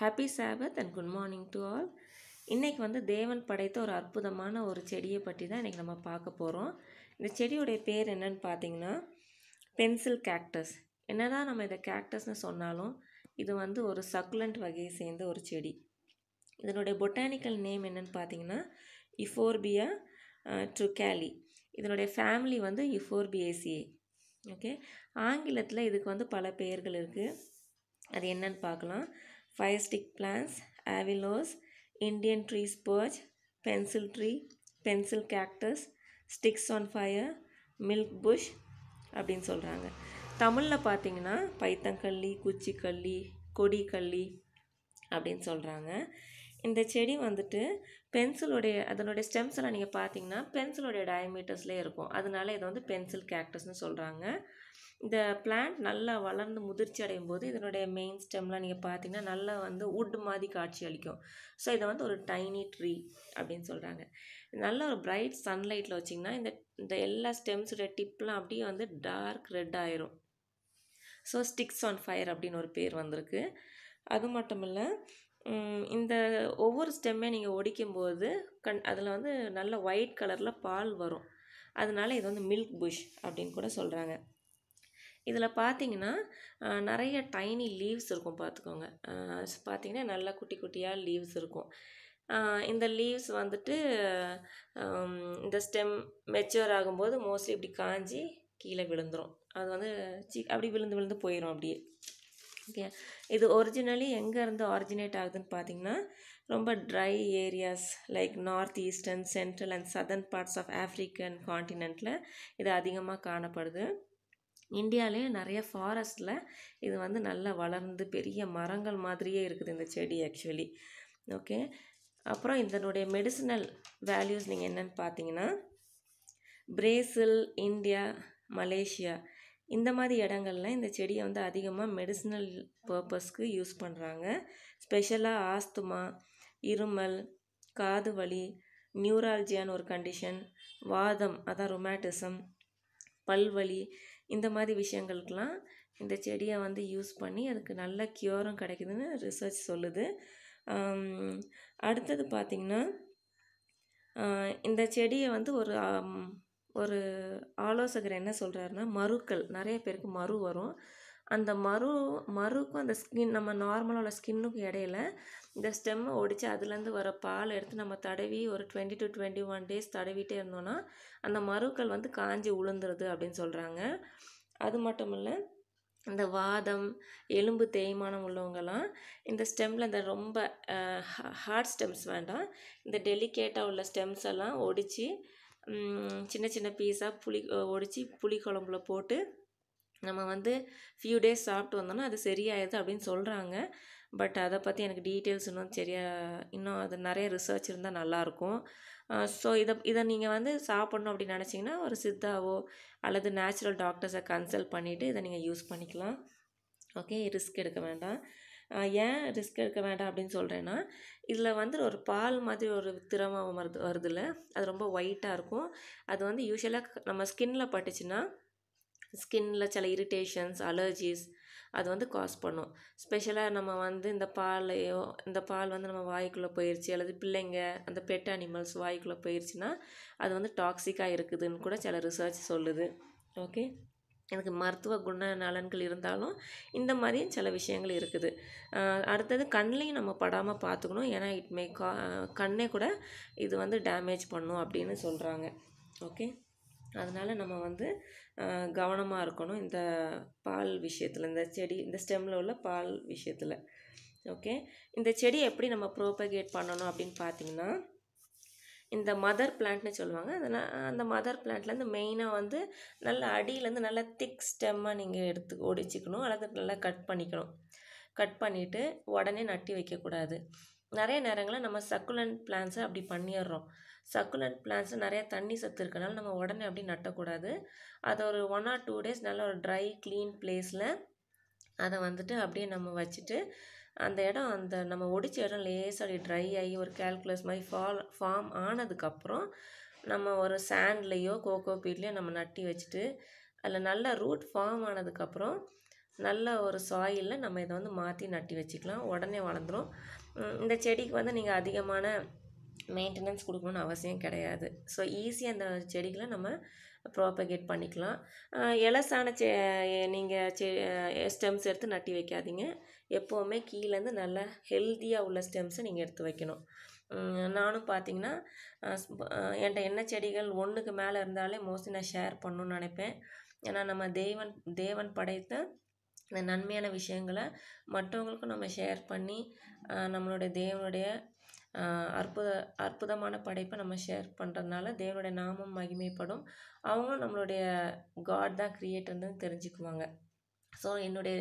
happy Sabbath and good morning to all இன்றைக்கி வந்து தேவன் படைத்த ஒரு அற்புதமான ஒரு செடியை பற்றி தான் இன்றைக்கி நம்ம பார்க்க போகிறோம் இந்த செடியுடைய பேர் என்னன்னு பார்த்தீங்கன்னா பென்சில் கேக்டஸ் என்ன தான் நம்ம இதை கேக்டஸ்னு சொன்னாலும் இது வந்து ஒரு சக்குலண்ட் வகையை சேர்ந்த ஒரு செடி இதனுடைய பொட்டானிக்கல் நேம் என்னன்னு பார்த்தீங்கன்னா இஃபோர்பியா ட்ருக்காலி இதனுடைய ஃபேமிலி வந்து இஃபோர்பியேசியே ஓகே ஆங்கிலத்தில் இதுக்கு வந்து பல பெயர்கள் இருக்குது அது என்னன்னு பார்க்கலாம் fire stick plants, avilos, Indian tree spurge, pencil tree, pencil cactus, sticks on fire, milk bush அப்படின்னு சொல்கிறாங்க தமிழில் பார்த்தீங்கன்னா பைத்தங்கள்ளி குச்சிக்கள்ளி கொடிக்கள்ளி அப்படின்னு சொல்கிறாங்க இந்த செடி வந்துட்டு பென்சிலுடைய அதனுடைய ஸ்டெம்ஸ் எல்லாம் நீங்கள் பார்த்தீங்கன்னா பென்சிலுடைய டயமீட்டர்ஸ்லேயே இருக்கும் அதனால இதை வந்து பென்சில் கேக்டஸ்னு சொல்கிறாங்க இந்த பிளான்ட் நல்லா வளர்ந்து முதிர்ச்சி அடையும் போது இதனுடைய மெயின் ஸ்டெம்லாம் நீங்கள் பார்த்தீங்கன்னா நல்லா வந்து வுட் மாதிரி காட்சி அளிக்கும் ஸோ இதை வந்து ஒரு டைனி ட்ரீ அப்படின்னு சொல்கிறாங்க நல்ல ஒரு பிரைட் சன்லைட்டில் வச்சிங்கன்னா இந்த இந்த எல்லா ஸ்டெம்ஸோட டிப்லாம் அப்படியே வந்து டார்க் ரெட் ஆயிரும் ஸோ ஸ்டிக்ஸ் ஆன் ஃபயர் அப்படின்னு ஒரு பேர் வந்திருக்கு அது மட்டும் இல்லை இந்த ஒவ்வொரு ஸ்டெம்மே நீங்கள் ஒடிக்கும்போது கண் அதில் வந்து நல்ல ஒயிட் கலரில் பால் வரும் அதனால இது வந்து மில்க் புஷ் அப்படின்னு கூட சொல்கிறாங்க இதில் பார்த்தீங்கன்னா நிறைய டைனி லீவ்ஸ் இருக்கும் பார்த்துக்கோங்க பார்த்தீங்கன்னா நல்லா குட்டி குட்டியாக லீவ்ஸ் இருக்கும் இந்த லீவ்ஸ் வந்துட்டு இந்த ஸ்டெம் மெச்சூர் ஆகும்போது மோஸ்ட்லி இப்படி காஞ்சி கீழே விழுந்துடும் அது வந்து சி அப்படி விழுந்து விழுந்து போயிடும் அப்படியே ஓகே இது ஒரிஜினலி எங்கேருந்து ஆரிஜினேட் ஆகுதுன்னு பார்த்தீங்கன்னா ரொம்ப dry areas like north eastern central and southern parts of African காண்டினெண்ட்டில் இது அதிகமாக காணப்படுது இந்தியாவிலே நிறைய ஃபாரஸ்ட்டில் இது வந்து நல்லா வளர்ந்து பெரிய மரங்கள் மாதிரியே இருக்குது இந்த செடி ஆக்சுவலி ஓகே அப்புறம் இதனுடைய மெடிசினல் வேல்யூஸ் நீங்கள் என்னென்னு பார்த்தீங்கன்னா பிரேசில் இந்தியா மலேசியா இந்த மாதிரி இடங்கள்ல இந்த செடியை வந்து அதிகமாக மெடிசினல் பர்பஸ்க்கு யூஸ் பண்ணுறாங்க ஸ்பெஷலாக ஆஸ்துமா இருமல் காது வலி நியூரால்ஜியான்னு ஒரு கண்டிஷன் வாதம் அதான் ரொமாட்டிசம் பல்வலி இந்த மாதிரி விஷயங்களுக்கெலாம் இந்த செடியை வந்து யூஸ் பண்ணி அதுக்கு நல்ல க்யூரும் கிடைக்குதுன்னு ரிசர்ச் சொல்லுது அடுத்தது பார்த்திங்கன்னா இந்த செடியை வந்து ஒரு ஒரு ஆலோசகர் என்ன சொல்கிறாருன்னா மருக்கள் நிறைய பேருக்கு மறு வரும் அந்த மரு மறுக்கும் அந்த ஸ்கின் நம்ம நார்மலாக உள்ள ஸ்கின்னுக்கும் இடையில இந்த ஸ்டெம்மை ஒடித்து அதுலேருந்து வர பால் எடுத்து நம்ம தடவி ஒரு twenty to twenty one days தடவிட்டே இருந்தோன்னா அந்த மறுக்கள் வந்து காஞ்சி உளுந்துருது அப்படின்னு சொல்கிறாங்க அது மட்டும் இல்லை இந்த வாதம் எலும்பு தேய்மானம் உள்ளவங்கலாம் இந்த ஸ்டெம்மில் இந்த ரொம்ப ஹார்ட் ஸ்டெம்ஸ் வேண்டாம் இந்த டெலிகேட்டாக உள்ள ஸ்டெம்ஸ் எல்லாம் ஒடித்து சின்ன சின்ன பீஸாக புளி ஒடித்து புளி குழம்புல போட்டு நம்ம வந்து ஃபியூ டேஸ் சாப்பிட்டு வந்தோம்னா அது சரியாயிடுது அப்படின்னு சொல்கிறாங்க பட் அதை பற்றி எனக்கு டீட்டெயில்ஸ் இன்னும் சரியாக இன்னும் அது நிறைய ரிசர்ச் இருந்தால் நல்லாயிருக்கும் ஸோ இதை இதை நீங்கள் வந்து சாப்பிட்ணும் அப்படின்னு நினச்சிங்கன்னா ஒரு சித்தாவோ அல்லது நேச்சுரல் டாக்டர்ஸை கன்சல்ட் பண்ணிவிட்டு இதை நீங்கள் யூஸ் பண்ணிக்கலாம் ஓகே ரிஸ்க் எடுக்க வேண்டாம் ஏன் ரிஸ்க் எடுக்க வேண்டாம் அப்படின்னு சொல்கிறேன்னா இதில் வந்து ஒரு பால் மாதிரி ஒரு திரவம் வருது வருதுல்ல அது ரொம்ப ஒயிட்டாக இருக்கும் அது வந்து யூஸ்வலாக நம்ம ஸ்கின்னில் பட்டுச்சுன்னா ஸ்கின்ல சில இரிட்டேஷன்ஸ் அலர்ஜிஸ் அது வந்து காஸ் பண்ணும் ஸ்பெஷலாக நம்ம வந்து இந்த பாலையோ இந்த பால் வந்து நம்ம வாய்க்குள்ளே போயிடுச்சு அல்லது பிள்ளைங்க அந்த பெட் அனிமல்ஸ் வாய்க்குள்ளே போயிடுச்சுன்னா அது வந்து டாக்ஸிக்காக இருக்குதுன்னு கூட சில ரிசர்ச் சொல்லுது ஓகே எனக்கு மருத்துவ குண நலன்கள் இருந்தாலும் இந்த மாதிரியும் சில விஷயங்கள் இருக்குது அடுத்தது கண்ணிலையும் நம்ம படாமல் பார்த்துக்கணும் ஏன்னா இட் மே கா கண்ணே கூட இது வந்து டேமேஜ் பண்ணும் அப்படின்னு சொல்கிறாங்க ஓகே அதனால் நம்ம வந்து கவனமாக இருக்கணும் இந்த பால் விஷயத்தில் இந்த செடி இந்த ஸ்டெம்மில் உள்ள பால் விஷயத்தில் ஓகே இந்த செடியை எப்படி நம்ம ப்ரோபகேட் பண்ணணும் அப்படின்னு பார்த்தீங்கன்னா இந்த மதர் பிளான்ட்னு சொல்லுவாங்க அதனால் அந்த மதர் பிளான்ட்லேருந்து மெயினாக வந்து நல்ல அடியிலேருந்து நல்லா திக் ஸ்டெம்மாக நீங்கள் எடுத்து ஒடிச்சிக்கணும் அல்லது நல்லா கட் பண்ணிக்கணும் கட் பண்ணிவிட்டு உடனே நட்டி வைக்கக்கூடாது நிறைய நேரங்களில் நம்ம சக்குலண்ட் பிளான்ஸை அப்படி பண்ணிடுறோம் சக்குலண்ட் பிளான்ஸ் நிறையா தண்ணி சத்து இருக்கனால நம்ம உடனே அப்படி நட்டக்கூடாது அதை ஒரு ஒன் ஆர் டூ டேஸ் நல்ல ஒரு ட்ரை க்ளீன் பிளேஸில் அதை வந்துட்டு அப்படியே நம்ம வச்சுட்டு அந்த இடம் அந்த நம்ம ஒடிச்ச இடம் லேசாக அப்படி ட்ரை ஆகி ஒரு கேல்குலஸ் மாதிரி ஃபால் ஃபார்ம் ஆனதுக்கப்புறம் நம்ம ஒரு சேண்ட்லேயோ கோகோ பீட்லேயோ நம்ம நட்டி வச்சுட்டு அதில் நல்ல ரூட் ஃபார்ம் ஆனதுக்கப்புறம் நல்ல ஒரு சாயிலில் நம்ம இதை வந்து மாற்றி நட்டி வச்சுக்கலாம் உடனே வளர்ந்துடும் இந்த செடிக்கு வந்து நீங்கள் அதிகமான மெயின்டெனன்ஸ் கொடுக்கணுன்னு அவசியம் கிடையாது ஸோ ஈஸியாக அந்த செடிகளை நம்ம ப்ராப்பகேட் பண்ணிக்கலாம் இலசான செ நீங்கள் செ ஸ்டெம்ஸ் எடுத்து நட்டி வைக்காதீங்க எப்போவுமே கீழேருந்து நல்லா ஹெல்த்தியாக உள்ள ஸ்டெம்ஸை நீங்கள் எடுத்து வைக்கணும் நானும் பார்த்தீங்கன்னா என்கிட்ட என்ன செடிகள் ஒன்றுக்கு மேலே இருந்தாலே மோஸ்ட்லி நான் ஷேர் பண்ணணும்னு நினைப்பேன் ஏன்னா நம்ம தேவன் தேவன் படைத்த இந்த நன்மையான விஷயங்களை மற்றவங்களுக்கும் நம்ம ஷேர் பண்ணி நம்மளுடைய தேவனுடைய அற்புத அற்புதமான படைப்பை நம்ம ஷேர் பண்ணுறதுனால தேவனுடைய நாமம் மகிமைப்படும் அவங்களும் நம்மளுடைய காட் தான் கிரியேட்டர்னு தெரிஞ்சுக்குவாங்க ஸோ என்னுடைய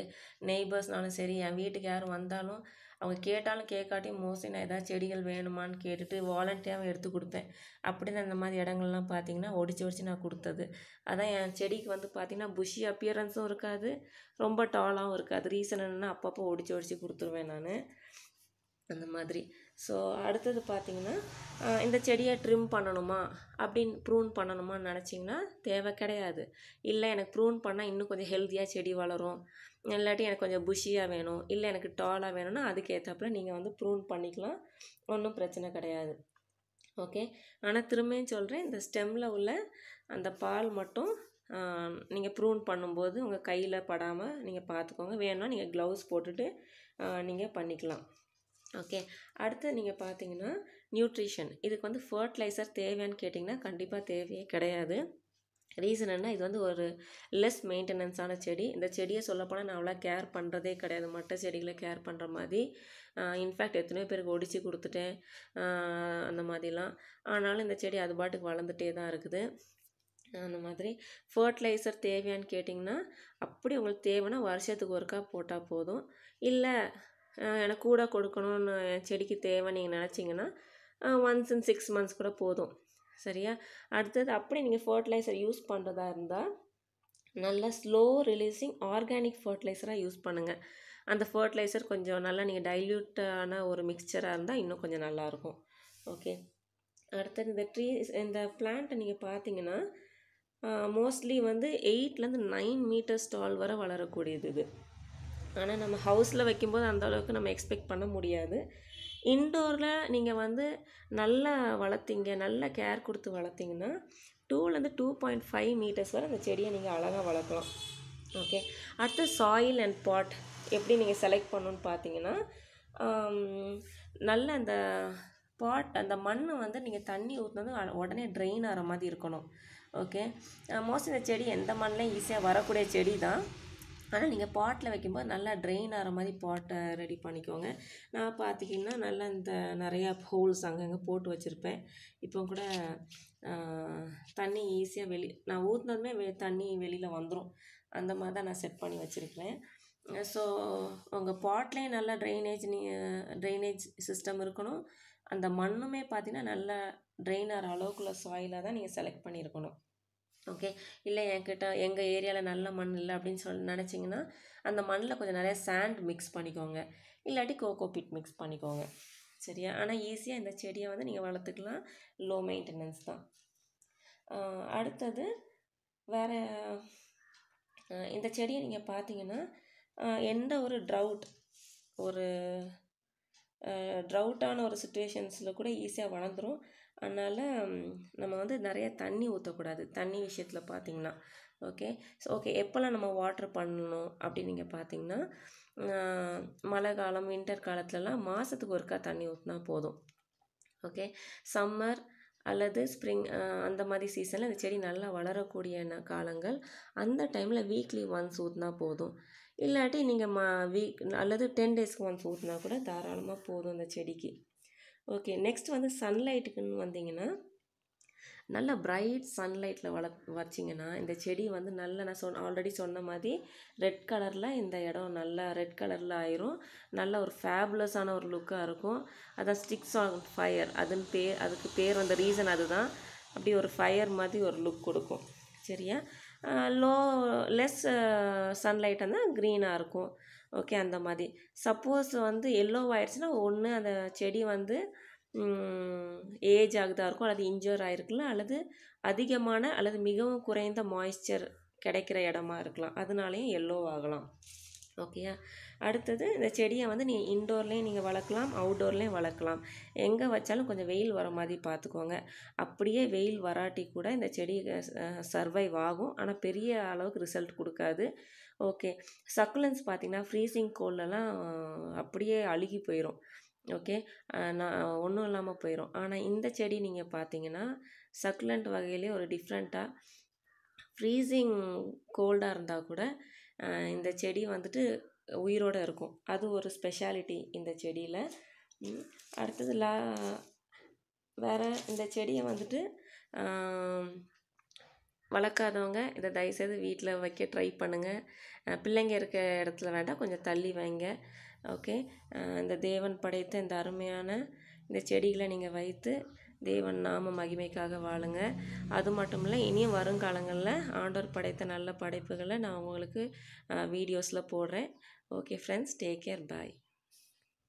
நெய்பர்ஸ்னாலும் சரி என் வீட்டுக்கு யாரும் வந்தாலும் அவங்க கேட்டாலும் கேட்காட்டியும் மோஸ்ட்லி நான் எதாவது செடிகள் வேணுமான்னு கேட்டுட்டு வாலண்டியாகவும் எடுத்து கொடுப்பேன் அப்படின்னு அந்த இந்த மாதிரி இடங்கள்லாம் பார்த்திங்கன்னா ஒடிச்சு ஒடிச்சு நான் கொடுத்தது அதான் என் செடிக்கு வந்து பார்த்திங்கன்னா புஷி அப்பியரன்ஸும் இருக்காது ரொம்ப டாலாகவும் இருக்காது ரீசன் என்னென்னா அப்பப்போ ஒடிச்சு ஒடிச்சு கொடுத்துருவேன் நான் அந்த மாதிரி ஸோ அடுத்தது பார்த்திங்கன்னா இந்த செடியை ட்ரிம் பண்ணணுமா அப்படின்னு ப்ரூன் பண்ணணுமான்னு நினச்சிங்கன்னா தேவை கிடையாது இல்லை எனக்கு ப்ரூன் பண்ணால் இன்னும் கொஞ்சம் ஹெல்த்தியாக செடி வளரும் இல்லாட்டி எனக்கு கொஞ்சம் புஷியாக வேணும் இல்லை எனக்கு டாலாக வேணும்னா அதுக்கேற்றாப்புல நீங்கள் வந்து ப்ரூன் பண்ணிக்கலாம் ஒன்றும் பிரச்சனை கிடையாது ஓகே ஆனால் திரும்பியும் சொல்கிறேன் இந்த ஸ்டெம்மில் உள்ள அந்த பால் மட்டும் நீங்கள் ப்ரூன் பண்ணும்போது உங்கள் கையில் படாமல் நீங்கள் பார்த்துக்கோங்க வேணும்னா நீங்கள் க்ளவுஸ் போட்டுட்டு நீங்கள் பண்ணிக்கலாம் ஓகே அடுத்து நீங்கள் பார்த்தீங்கன்னா நியூட்ரிஷன் இதுக்கு வந்து ஃபர்டிலைசர் தேவையான்னு கேட்டிங்கன்னா கண்டிப்பாக தேவையே கிடையாது ரீசன் என்ன இது வந்து ஒரு லெஸ் மெயின்டெனன்ஸான செடி இந்த செடியை சொல்லப்போனால் நான் அவ்வளோ கேர் பண்ணுறதே கிடையாது மற்ற செடிகளை கேர் பண்ணுற மாதிரி இன்ஃபேக்ட் எத்தனையோ பேருக்கு ஒடிச்சு கொடுத்துட்டேன் அந்த மாதிரிலாம் ஆனாலும் இந்த செடி அது பாட்டுக்கு வளர்ந்துட்டே தான் இருக்குது அந்த மாதிரி ஃபர்டிலைசர் தேவையான்னு கேட்டிங்கன்னா அப்படி உங்களுக்கு தேவைன்னா வருஷத்துக்கு ஒருக்கா போட்டால் போதும் இல்லை எனக்கு கூட கொடுக்கணும்னு செடிக்கு தேவை நீங்கள் நினச்சிங்கன்னா ஒன்ஸ் இன் சிக்ஸ் மந்த்ஸ் கூட போதும் சரியா அடுத்தது அப்படி நீங்கள் ஃபர்டிலைசர் யூஸ் பண்ணுறதா இருந்தால் நல்லா ஸ்லோ ரிலீஸிங் ஆர்கானிக் ஃபர்டிலைசராக யூஸ் பண்ணுங்கள் அந்த ஃபர்டிலைசர் கொஞ்சம் நல்லா நீங்கள் டைல்யூட்டான ஒரு மிக்சராக இருந்தால் இன்னும் கொஞ்சம் நல்லாயிருக்கும் ஓகே அடுத்தது இந்த ட்ரீ இந்த பிளான்ட்டை நீங்கள் பார்த்தீங்கன்னா மோஸ்ட்லி வந்து எயிட்லேருந்து நைன் மீட்டர்ஸ் டால் வரை வளரக்கூடியது இது ஆனால் நம்ம ஹவுஸில் வைக்கும்போது அந்த அளவுக்கு நம்ம எக்ஸ்பெக்ட் பண்ண முடியாது இன்டோரில் நீங்கள் வந்து நல்லா வளர்த்திங்க நல்லா கேர் கொடுத்து வளர்த்திங்கன்னா டூலேருந்து டூ பாயிண்ட் ஃபைவ் மீட்டர்ஸ் வரை அந்த செடியை நீங்கள் அழகாக வளர்க்கலாம் ஓகே அடுத்து சாயில் அண்ட் பாட் எப்படி நீங்கள் செலக்ட் பண்ணணுன்னு பார்த்தீங்கன்னா um, நல்ல அந்த பாட் அந்த மண் வந்து நீங்கள் தண்ணி ஊற்றினதும் உடனே ட்ரெயின் ஆகிற மாதிரி இருக்கணும் ஓகே மோஸ்ட்லி இந்த செடி எந்த மண்ணிலையும் ஈஸியாக வரக்கூடிய செடி தான் ஆனால் நீங்கள் பாட்டில் வைக்கும்போது நல்லா ட்ரெயின் ஆகிற மாதிரி பாட்டை ரெடி பண்ணிக்கோங்க நான் பார்த்திங்கன்னா நல்லா இந்த நிறையா ஹோல்ஸ் அங்கங்கே போட்டு வச்சுருப்பேன் இப்போ கூட தண்ணி ஈஸியாக வெளி நான் ஊற்றினதுமே வெ தண்ணி வெளியில் வந்துடும் அந்த மாதிரி தான் நான் செட் பண்ணி வச்சுருக்கிறேன் ஸோ உங்கள் பாட்லேயும் நல்லா ட்ரைனேஜ் நீ ட்ரைனேஜ் சிஸ்டம் இருக்கணும் அந்த மண்ணுமே பார்த்தீங்கன்னா நல்லா ட்ரெயின் ஆகிற அளவுக்குள்ள சாயிலாக தான் நீங்கள் செலக்ட் பண்ணியிருக்கணும் ஓகே இல்லை என்கிட்ட எங்கள் ஏரியாவில் நல்ல மண் இல்லை அப்படின்னு சொல்லி நினச்சிங்கன்னா அந்த மண்ணில் கொஞ்சம் நிறையா சாண்ட் மிக்ஸ் பண்ணிக்கோங்க இல்லாட்டி கோகோ பிட் மிக்ஸ் பண்ணிக்கோங்க சரியா ஆனால் ஈஸியாக இந்த செடியை வந்து நீங்கள் வளர்த்துக்கலாம் லோ மெயின்டெனன்ஸ் தான் அடுத்தது வேறு இந்த செடியை நீங்கள் பார்த்தீங்கன்னா எந்த ஒரு ட்ரவுட் ஒரு ட்ரவுட்டான ஒரு சுச்சுவேஷன்ஸில் கூட ஈஸியாக வளர்ந்துடும் அதனால் நம்ம வந்து நிறைய தண்ணி ஊற்றக்கூடாது தண்ணி விஷயத்தில் பார்த்திங்கன்னா ஓகே ஸோ ஓகே எப்போல்லாம் நம்ம வாட்ரு பண்ணணும் அப்படின்னு நீங்கள் பார்த்தீங்கன்னா மழை காலம் வின்டர் காலத்துலலாம் மாதத்துக்கு ஒருக்கா தண்ணி ஊற்றினா போதும் ஓகே சம்மர் அல்லது ஸ்ப்ரிங் அந்த மாதிரி சீசனில் இந்த செடி நல்லா வளரக்கூடிய காலங்கள் அந்த டைமில் வீக்லி ஒன்ஸ் ஊற்றினா போதும் இல்லாட்டி நீங்கள் ம வீக் அல்லது டென் டேஸ்க்கு ஒன்ஸ் ஊற்றினா கூட தாராளமாக போதும் அந்த செடிக்கு ஓகே நெக்ஸ்ட் வந்து சன்லைட்டுக்குன்னு வந்தீங்கன்னா நல்ல பிரைட் சன்லைட்டில் வள வச்சிங்கன்னா இந்த செடி வந்து நல்ல நான் சொன்ன ஆல்ரெடி சொன்ன மாதிரி ரெட் கலரில் இந்த இடம் நல்லா ரெட் கலரில் ஆயிரும் நல்ல ஒரு ஃபேபுலஸான ஒரு லுக்காக இருக்கும் அதான் ஸ்டிக்ஸ் ஆன் ஃபயர் அதுன்னு பேர் அதுக்கு பேர் வந்த ரீசன் அதுதான் அப்படி ஒரு ஃபயர் மாதிரி ஒரு லுக் கொடுக்கும் சரியா லோ லெஸ் சன்லைட் இருந்தால் க்ரீனாக இருக்கும் ஓகே அந்த மாதிரி சப்போஸ் வந்து எல்லோ ஆயிடுச்சுன்னா ஒன்று அந்த செடி வந்து ஏஜ் ஆகுதா இருக்கும் அல்லது இன்ஜூர் ஆகிருக்கலாம் அல்லது அதிகமான அல்லது மிகவும் குறைந்த மாய்ஸ்சர் கிடைக்கிற இடமா இருக்கலாம் அதனாலேயும் எல்லோ ஆகலாம் ஓகேயா அடுத்தது இந்த செடியை வந்து நீங்கள் இன்டோர்லேயும் நீங்கள் வளர்க்கலாம் அவுட்டோர்லேயும் வளர்க்கலாம் எங்கே வச்சாலும் கொஞ்சம் வெயில் வர மாதிரி பார்த்துக்கோங்க அப்படியே வெயில் வராட்டி கூட இந்த செடி சர்வைவ் ஆகும் ஆனால் பெரிய அளவுக்கு ரிசல்ட் கொடுக்காது ஓகே சக்குலன்ஸ் பார்த்திங்கன்னா ஃப்ரீசிங் கோல்லலாம் அப்படியே அழுகி போயிடும் ஓகே நான் ஒன்றும் இல்லாமல் போயிடும் ஆனால் இந்த செடி நீங்கள் பார்த்தீங்கன்னா சக்குலண்ட் வகையிலே ஒரு டிஃப்ரெண்ட்டாக ஃப்ரீசிங் கோல்டாக இருந்தால் கூட இந்த செடி வந்துட்டு உயிரோடு இருக்கும் அது ஒரு ஸ்பெஷாலிட்டி இந்த செடியில் அடுத்தது லா வேறு இந்த செடியை வந்துட்டு வளர்க்காதவங்க இதை தயவுசெய்து வீட்டில் வைக்க ட்ரை பண்ணுங்கள் பிள்ளைங்க இருக்க இடத்துல வேண்டாம் கொஞ்சம் தள்ளி வைங்க ஓகே இந்த தேவன் படைத்த இந்த அருமையான இந்த செடிகளை நீங்கள் வைத்து தேவன் நாம மகிமைக்காக வாழுங்க அது மட்டும் இல்லை இனியும் வருங்காலங்களில் ஆண்டோர் படைத்த நல்ல படைப்புகளை நான் உங்களுக்கு வீடியோஸில் போடுறேன் ஓகே ஃப்ரெண்ட்ஸ் டேக் கேர் பாய்